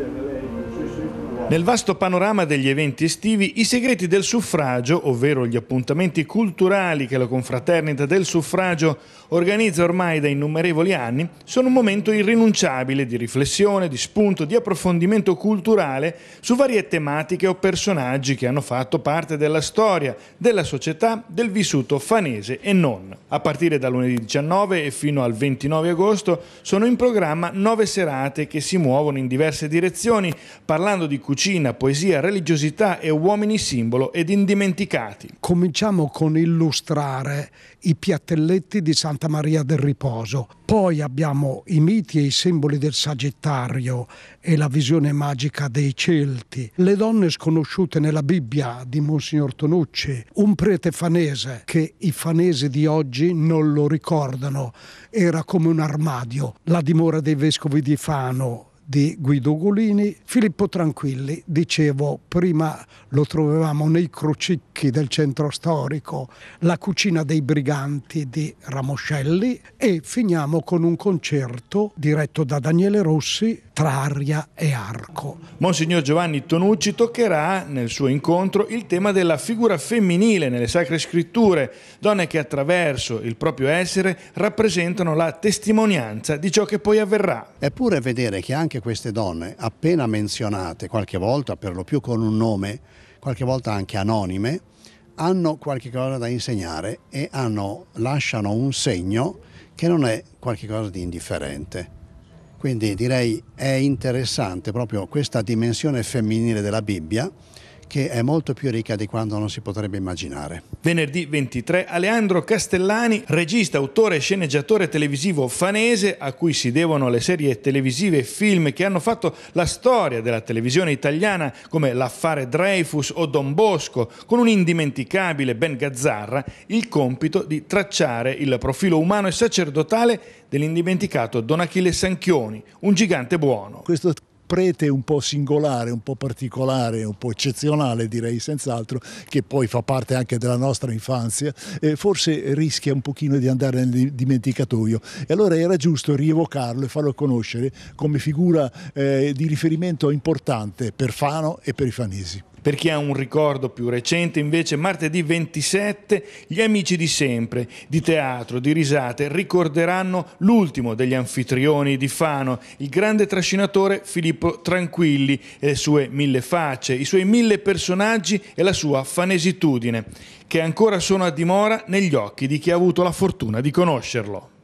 generally Nel vasto panorama degli eventi estivi, i segreti del suffragio, ovvero gli appuntamenti culturali che la confraternita del suffragio organizza ormai da innumerevoli anni, sono un momento irrinunciabile di riflessione, di spunto, di approfondimento culturale su varie tematiche o personaggi che hanno fatto parte della storia, della società, del vissuto fanese e non. A partire da lunedì 19 e fino al 29 agosto sono in programma nove serate che si muovono in diverse direzioni, parlando parlando di cucina, poesia, religiosità e uomini simbolo ed indimenticati. Cominciamo con illustrare i piattelletti di Santa Maria del Riposo, poi abbiamo i miti e i simboli del Sagittario e la visione magica dei Celti, le donne sconosciute nella Bibbia di Monsignor Tonucci, un prete fanese che i fanesi di oggi non lo ricordano, era come un armadio, la dimora dei vescovi di Fano, di Guido Golini. Filippo Tranquilli, dicevo, prima lo trovavamo nei crocicchi del centro storico, la cucina dei briganti di Ramoscelli e finiamo con un concerto diretto da Daniele Rossi tra aria e arco. Monsignor Giovanni Tonucci toccherà nel suo incontro il tema della figura femminile nelle sacre scritture, donne che attraverso il proprio essere rappresentano la testimonianza di ciò che poi avverrà. Eppure vedere che anche queste donne, appena menzionate qualche volta, per lo più con un nome, qualche volta anche anonime, hanno qualche cosa da insegnare e hanno, lasciano un segno che non è qualcosa di indifferente. Quindi direi è interessante proprio questa dimensione femminile della Bibbia che è molto più ricca di quanto non si potrebbe immaginare. Venerdì 23 Aleandro Castellani, regista, autore e sceneggiatore televisivo fanese a cui si devono le serie televisive e film che hanno fatto la storia della televisione italiana come L'affare Dreyfus o Don Bosco, con un indimenticabile Ben Gazzarra, il compito di tracciare il profilo umano e sacerdotale dell'indimenticato Don Achille Sanchioni, un gigante buono. Questo prete un po' singolare, un po' particolare, un po' eccezionale direi senz'altro, che poi fa parte anche della nostra infanzia, eh, forse rischia un pochino di andare nel dimenticatoio. E allora era giusto rievocarlo e farlo conoscere come figura eh, di riferimento importante per Fano e per i fanesi. Per chi ha un ricordo più recente, invece, martedì 27 gli amici di sempre, di teatro, di risate, ricorderanno l'ultimo degli anfitrioni di Fano, il grande trascinatore Filippo Tranquilli e le sue mille facce, i suoi mille personaggi e la sua fanesitudine, che ancora sono a dimora negli occhi di chi ha avuto la fortuna di conoscerlo.